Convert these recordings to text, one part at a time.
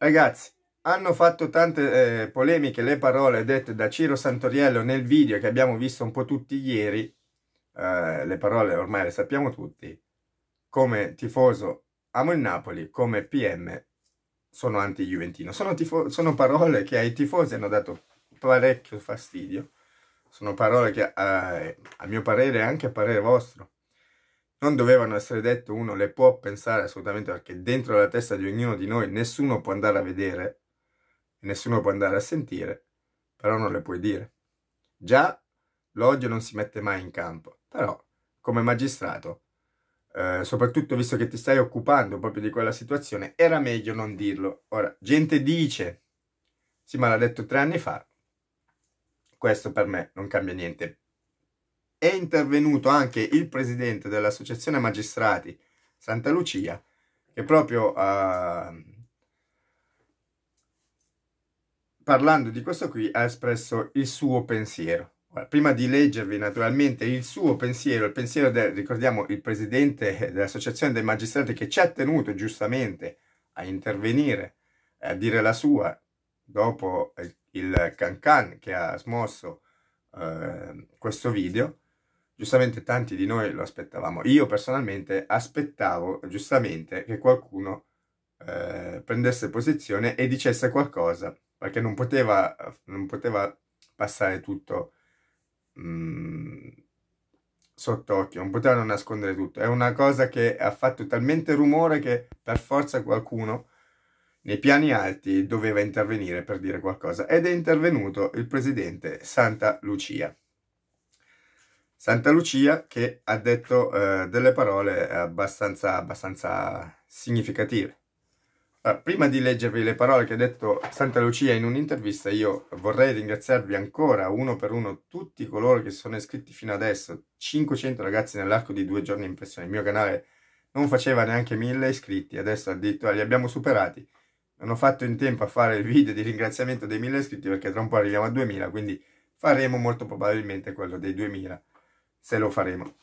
Ragazzi, hanno fatto tante eh, polemiche le parole dette da Ciro Santoriello nel video che abbiamo visto un po' tutti ieri. Eh, le parole ormai le sappiamo tutti. Come tifoso amo il Napoli, come PM sono anti-juventino. Sono, sono, parole che ai tifosi hanno dato parecchio fastidio. Sono parole che, eh, a mio parere, anche a parere vostro, non dovevano essere dette, uno le può pensare assolutamente perché dentro la testa di ognuno di noi nessuno può andare a vedere, nessuno può andare a sentire, però non le puoi dire. Già l'odio non si mette mai in campo, però come magistrato, eh, soprattutto visto che ti stai occupando proprio di quella situazione, era meglio non dirlo. Ora, gente dice, sì ma l'ha detto tre anni fa, questo per me non cambia niente, è intervenuto anche il presidente dell'Associazione Magistrati Santa Lucia, che proprio uh, parlando di questo qui ha espresso il suo pensiero. prima di leggervi naturalmente il suo pensiero, il pensiero del, ricordiamo, il presidente dell'Associazione dei Magistrati che ci ha tenuto giustamente a intervenire, a dire la sua, dopo il cancan che ha smosso eh, questo video, giustamente tanti di noi lo aspettavamo. Io personalmente aspettavo giustamente che qualcuno eh, prendesse posizione e dicesse qualcosa, perché non poteva, non poteva passare tutto mm, sott'occhio, non poteva nascondere tutto. È una cosa che ha fatto talmente rumore che per forza qualcuno nei piani alti doveva intervenire per dire qualcosa ed è intervenuto il presidente Santa Lucia. Santa Lucia che ha detto eh, delle parole abbastanza, abbastanza significative. Allora, eh, prima di leggervi le parole che ha detto Santa Lucia in un'intervista, io vorrei ringraziarvi ancora uno per uno tutti coloro che si sono iscritti fino adesso, 500 ragazzi nell'arco di due giorni in pressione. Il mio canale non faceva neanche 1000 iscritti, adesso addirittura li abbiamo superati. Non ho fatto in tempo a fare il video di ringraziamento dei 1000 iscritti perché tra un po' arriviamo a 2000, quindi faremo molto probabilmente quello dei 2000 se lo faremo.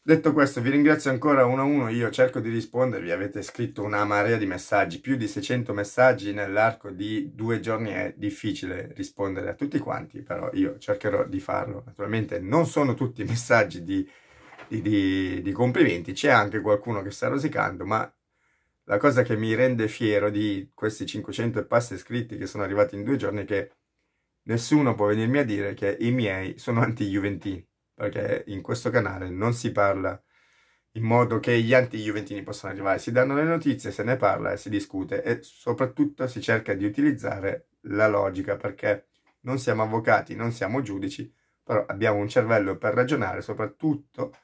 Detto questo, vi ringrazio ancora uno a uno, io cerco di rispondervi, avete scritto una marea di messaggi, più di 600 messaggi nell'arco di due giorni, è difficile rispondere a tutti quanti, però io cercherò di farlo. Naturalmente non sono tutti messaggi di, di, di, di complimenti, c'è anche qualcuno che sta rosicando, ma la cosa che mi rende fiero di questi 500 e passi iscritti che sono arrivati in due giorni è che nessuno può venirmi a dire che i miei sono anti-juventini perché in questo canale non si parla in modo che gli anti-juventini possano arrivare, si danno le notizie, se ne parla e si discute e soprattutto si cerca di utilizzare la logica perché non siamo avvocati, non siamo giudici, però abbiamo un cervello per ragionare, soprattutto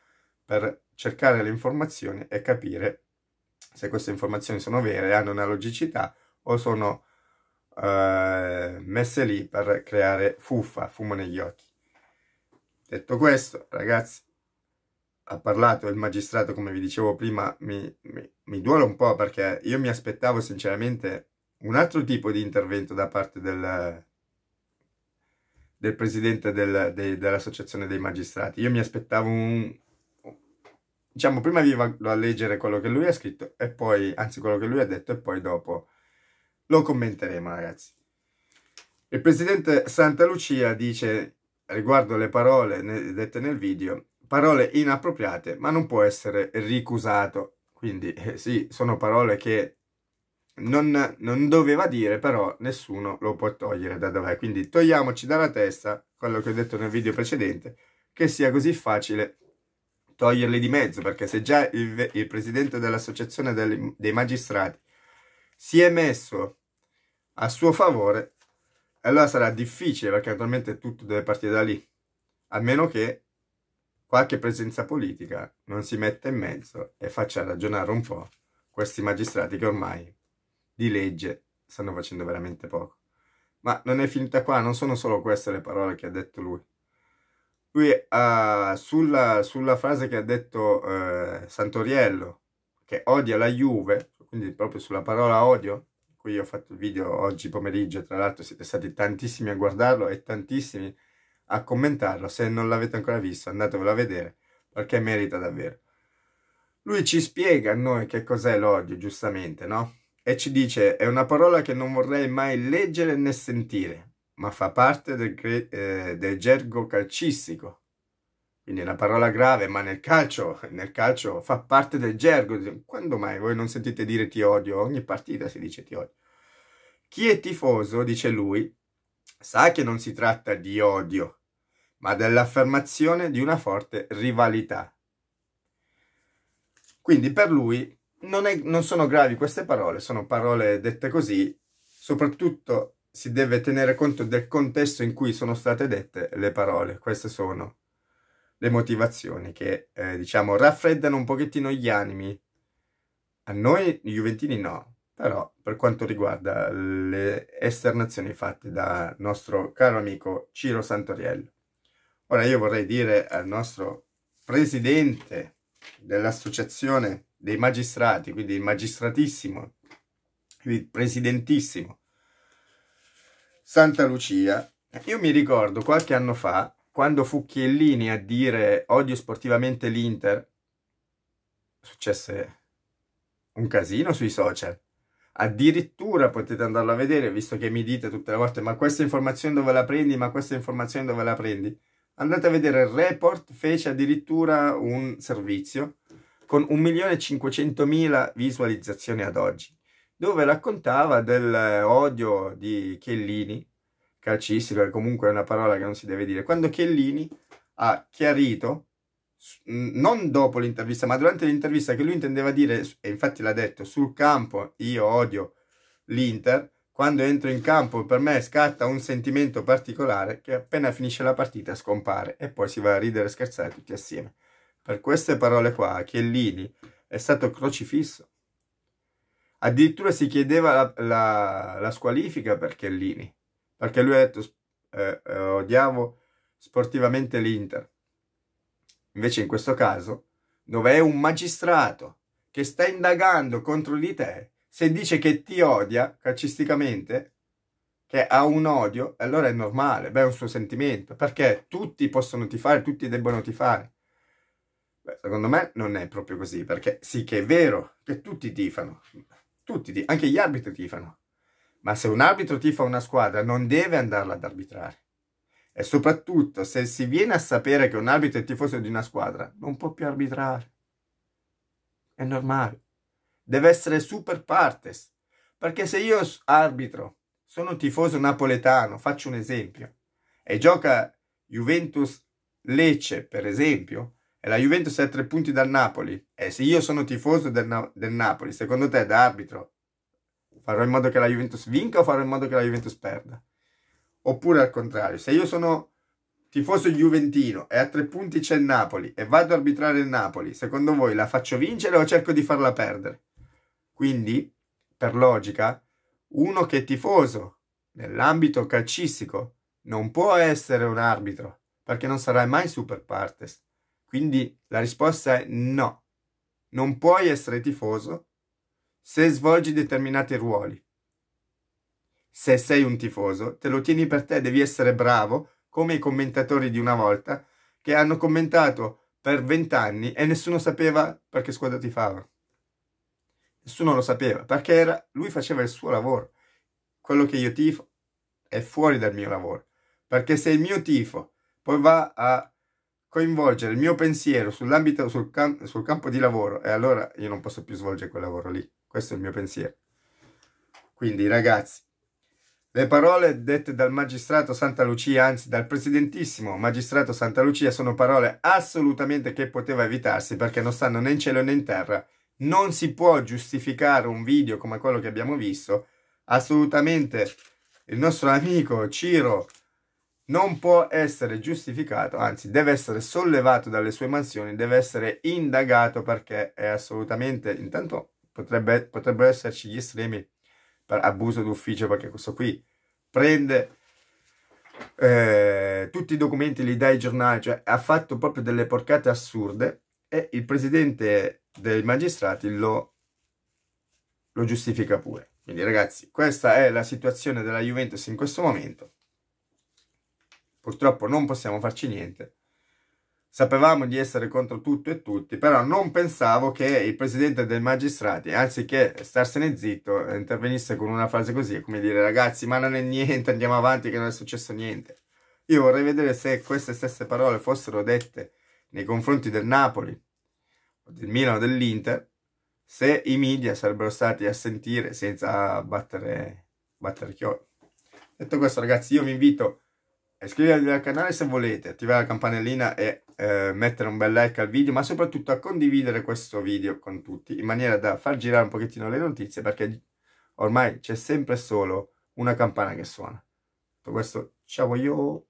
per cercare le informazioni e capire se queste informazioni sono vere, hanno una logicità o sono eh, messe lì per creare fuffa, fumo negli occhi. Detto questo, ragazzi, ha parlato il magistrato, come vi dicevo prima, mi, mi, mi duole un po' perché io mi aspettavo sinceramente un altro tipo di intervento da parte del, del presidente del, de, dell'associazione dei magistrati. Io mi aspettavo un... Diciamo, prima vi vado a leggere quello che lui ha scritto e poi, anzi quello che lui ha detto e poi dopo lo commenteremo, ragazzi. Il presidente Santa Lucia dice riguardo le parole dette nel video, parole inappropriate, ma non può essere ricusato. Quindi eh, sì, sono parole che non, non, doveva dire, però nessuno lo può togliere da dov'è. Quindi togliamoci dalla testa quello che ho detto nel video precedente, che sia così facile toglierli di mezzo, perché se già il, il presidente dell'associazione dei magistrati si è messo a suo favore, allora sarà difficile perché naturalmente tutto deve partire da lì, a meno che qualche presenza politica non si metta in mezzo e faccia ragionare un po' questi magistrati che ormai di legge stanno facendo veramente poco. Ma non è finita qua, non sono solo queste le parole che ha detto lui. Lui uh, sulla, sulla, frase che ha detto uh, Santoriello, che odia la Juve, quindi proprio sulla parola odio, cui ho fatto il video oggi pomeriggio, tra l'altro siete stati tantissimi a guardarlo e tantissimi a commentarlo, se non l'avete ancora visto andatevelo a vedere perché merita davvero. Lui ci spiega a noi che cos'è l'odio, giustamente, no? E ci dice, è una parola che non vorrei mai leggere né sentire, ma fa parte del, eh, del gergo calcistico quindi è una parola grave, ma nel calcio, nel calcio fa parte del gergo. Quando mai voi non sentite dire ti odio? Ogni partita si dice ti odio. Chi è tifoso, dice lui, sa che non si tratta di odio, ma dell'affermazione di una forte rivalità. Quindi per lui non, è, non sono gravi queste parole, sono parole dette così, soprattutto si deve tenere conto del contesto in cui sono state dette le parole. Queste sono le motivazioni che, eh, diciamo, raffreddano un pochettino gli animi. A noi, i Juventini, no. Però, per quanto riguarda le esternazioni fatte dal nostro caro amico Ciro Santoriello. Ora, io vorrei dire al nostro presidente dell'Associazione dei Magistrati, quindi il magistratissimo, il presidentissimo, Santa Lucia, io mi ricordo qualche anno fa quando fu Chiellini a dire odio sportivamente l'Inter, successe un casino sui social. Addirittura potete andarlo a vedere, visto che mi dite tutte le volte ma questa informazione dove la prendi, ma questa informazione dove la prendi. Andate a vedere, il Report fece addirittura un servizio con 1.500.000 visualizzazioni ad oggi, dove raccontava dell'odio di Chiellini calcistico, che comunque è una parola che non si deve dire, quando Chiellini ha chiarito, non dopo l'intervista, ma durante l'intervista, che lui intendeva dire, e infatti l'ha detto, sul campo io odio l'Inter, quando entro in campo per me scatta un sentimento particolare che appena finisce la partita scompare e poi si va a ridere e scherzare tutti assieme. Per queste parole qua Chiellini è stato crocifisso. Addirittura si chiedeva la, la, la squalifica per Chiellini perché lui ha detto eh, eh, odiavo sportivamente l'Inter. Invece in questo caso, dove è un magistrato che sta indagando contro di te, se dice che ti odia calcisticamente, che ha un odio, allora è normale, beh, è un suo sentimento, perché tutti possono tifare, tutti debbono tifare. Beh, secondo me non è proprio così, perché sì che è vero che tutti tifano, tutti, tifano, anche gli arbitri tifano, ma se un arbitro tifa una squadra non deve andarla ad arbitrare. E soprattutto se si viene a sapere che un arbitro è tifoso di una squadra, non può più arbitrare. È normale. Deve essere super partes. Perché se io arbitro, sono tifoso napoletano, faccio un esempio, e gioca Juventus Lecce, per esempio, e la Juventus è a tre punti dal Napoli, e se io sono tifoso del, Na del Napoli, secondo te da arbitro farò in modo che la Juventus vinca o farò in modo che la Juventus perda? Oppure al contrario, se io sono tifoso juventino e a tre punti c'è il Napoli e vado a arbitrare il Napoli, secondo voi la faccio vincere o cerco di farla perdere? Quindi, per logica, uno che è tifoso nell'ambito calcistico non può essere un arbitro, perché non sarai mai super partes. Quindi la risposta è no, non puoi essere tifoso se svolgi determinati ruoli. Se sei un tifoso, te lo tieni per te, devi essere bravo, come i commentatori di una volta, che hanno commentato per vent'anni e nessuno sapeva perché squadra ti tifava. Nessuno lo sapeva, perché era, lui faceva il suo lavoro. Quello che io tifo è fuori dal mio lavoro. Perché se il mio tifo poi va a coinvolgere il mio pensiero sull'ambito, sul, cam sul campo di lavoro, e allora io non posso più svolgere quel lavoro lì. Questo è il mio pensiero. Quindi, ragazzi, le parole dette dal magistrato Santa Lucia, anzi dal presidentissimo magistrato Santa Lucia, sono parole assolutamente che poteva evitarsi perché non stanno né in cielo né in terra. Non si può giustificare un video come quello che abbiamo visto. Assolutamente il nostro amico Ciro non può essere giustificato, anzi deve essere sollevato dalle sue mansioni, deve essere indagato perché è assolutamente, intanto potrebbe, potrebbero esserci gli estremi per abuso d'ufficio perché questo qui prende eh, tutti i documenti, li dà ai giornali, cioè ha fatto proprio delle porcate assurde e il presidente dei magistrati lo, lo giustifica pure. Quindi ragazzi, questa è la situazione della Juventus in questo momento Purtroppo non possiamo farci niente. Sapevamo di essere contro tutto e tutti, però non pensavo che il presidente dei magistrati, anziché starsene zitto, intervenisse con una frase così, come dire ragazzi ma non è niente, andiamo avanti che non è successo niente. Io vorrei vedere se queste stesse parole fossero dette nei confronti del Napoli, del Milano, dell'Inter, se i media sarebbero stati a sentire senza battere, battere chiodi. Detto questo ragazzi io vi invito iscrivervi al canale se volete, attivare la campanellina e eh, mettere un bel like al video, ma soprattutto a condividere questo video con tutti, in maniera da far girare un pochettino le notizie, perché ormai c'è sempre solo una campana che suona. Tutto questo, ciao io!